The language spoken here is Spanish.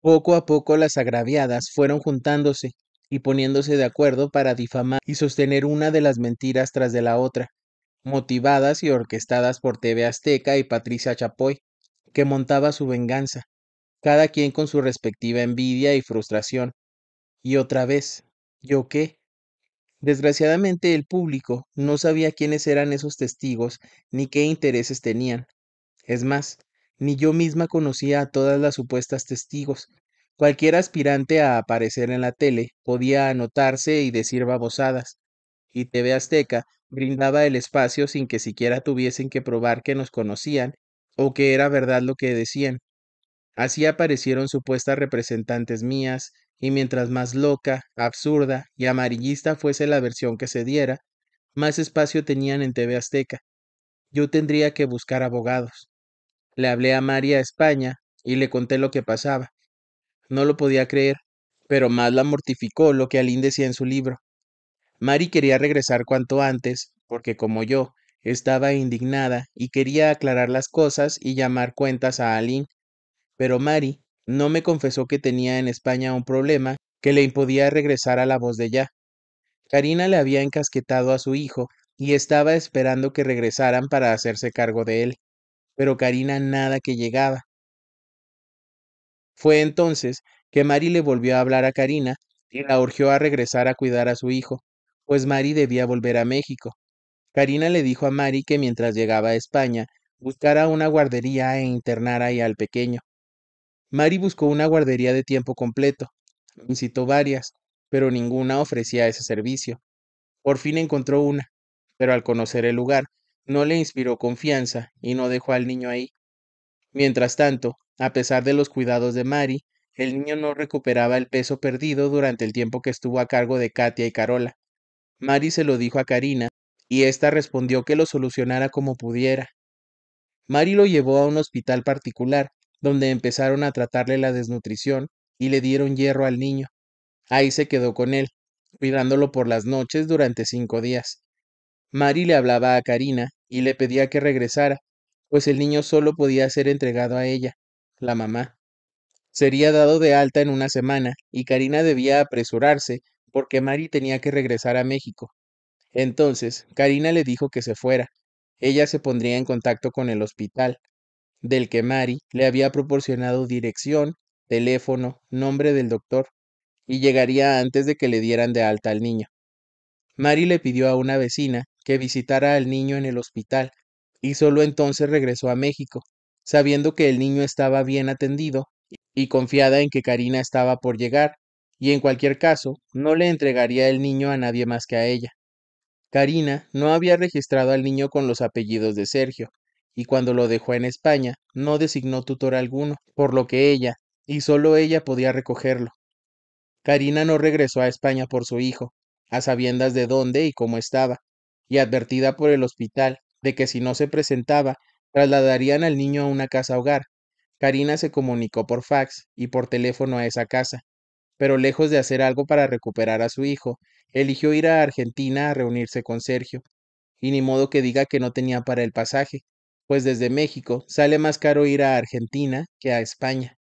Poco a poco las agraviadas fueron juntándose y poniéndose de acuerdo para difamar y sostener una de las mentiras tras de la otra, motivadas y orquestadas por TV Azteca y Patricia Chapoy, que montaba su venganza, cada quien con su respectiva envidia y frustración. Y otra vez, ¿yo qué? Desgraciadamente el público no sabía quiénes eran esos testigos ni qué intereses tenían. Es más, ni yo misma conocía a todas las supuestas testigos. Cualquier aspirante a aparecer en la tele podía anotarse y decir babosadas, y TV Azteca brindaba el espacio sin que siquiera tuviesen que probar que nos conocían o que era verdad lo que decían. Así aparecieron supuestas representantes mías, y mientras más loca, absurda y amarillista fuese la versión que se diera, más espacio tenían en TV Azteca. Yo tendría que buscar abogados. Le hablé a María España y le conté lo que pasaba. No lo podía creer, pero más la mortificó lo que Alín decía en su libro. Mari quería regresar cuanto antes, porque como yo, estaba indignada y quería aclarar las cosas y llamar cuentas a Alín. Pero Mari no me confesó que tenía en España un problema que le impodía regresar a la voz de ya. Karina le había encasquetado a su hijo y estaba esperando que regresaran para hacerse cargo de él pero Karina nada que llegaba. Fue entonces que Mari le volvió a hablar a Karina y la urgió a regresar a cuidar a su hijo, pues Mari debía volver a México. Karina le dijo a Mari que mientras llegaba a España, buscara una guardería e internara ahí al pequeño. Mari buscó una guardería de tiempo completo. Visitó varias, pero ninguna ofrecía ese servicio. Por fin encontró una, pero al conocer el lugar, no le inspiró confianza y no dejó al niño ahí. Mientras tanto, a pesar de los cuidados de Mari, el niño no recuperaba el peso perdido durante el tiempo que estuvo a cargo de Katia y Carola. Mari se lo dijo a Karina, y ésta respondió que lo solucionara como pudiera. Mari lo llevó a un hospital particular, donde empezaron a tratarle la desnutrición y le dieron hierro al niño. Ahí se quedó con él, cuidándolo por las noches durante cinco días. Mari le hablaba a Karina y le pedía que regresara, pues el niño solo podía ser entregado a ella, la mamá. Sería dado de alta en una semana, y Karina debía apresurarse, porque Mari tenía que regresar a México. Entonces, Karina le dijo que se fuera. Ella se pondría en contacto con el hospital, del que Mari le había proporcionado dirección, teléfono, nombre del doctor, y llegaría antes de que le dieran de alta al niño. Mari le pidió a una vecina que visitara al niño en el hospital, y solo entonces regresó a México, sabiendo que el niño estaba bien atendido y confiada en que Karina estaba por llegar, y en cualquier caso no le entregaría el niño a nadie más que a ella. Karina no había registrado al niño con los apellidos de Sergio, y cuando lo dejó en España no designó tutor alguno, por lo que ella, y solo ella podía recogerlo. Karina no regresó a España por su hijo, a sabiendas de dónde y cómo estaba, y advertida por el hospital de que si no se presentaba, trasladarían al niño a una casa hogar. Karina se comunicó por fax y por teléfono a esa casa, pero lejos de hacer algo para recuperar a su hijo, eligió ir a Argentina a reunirse con Sergio. Y ni modo que diga que no tenía para el pasaje, pues desde México sale más caro ir a Argentina que a España.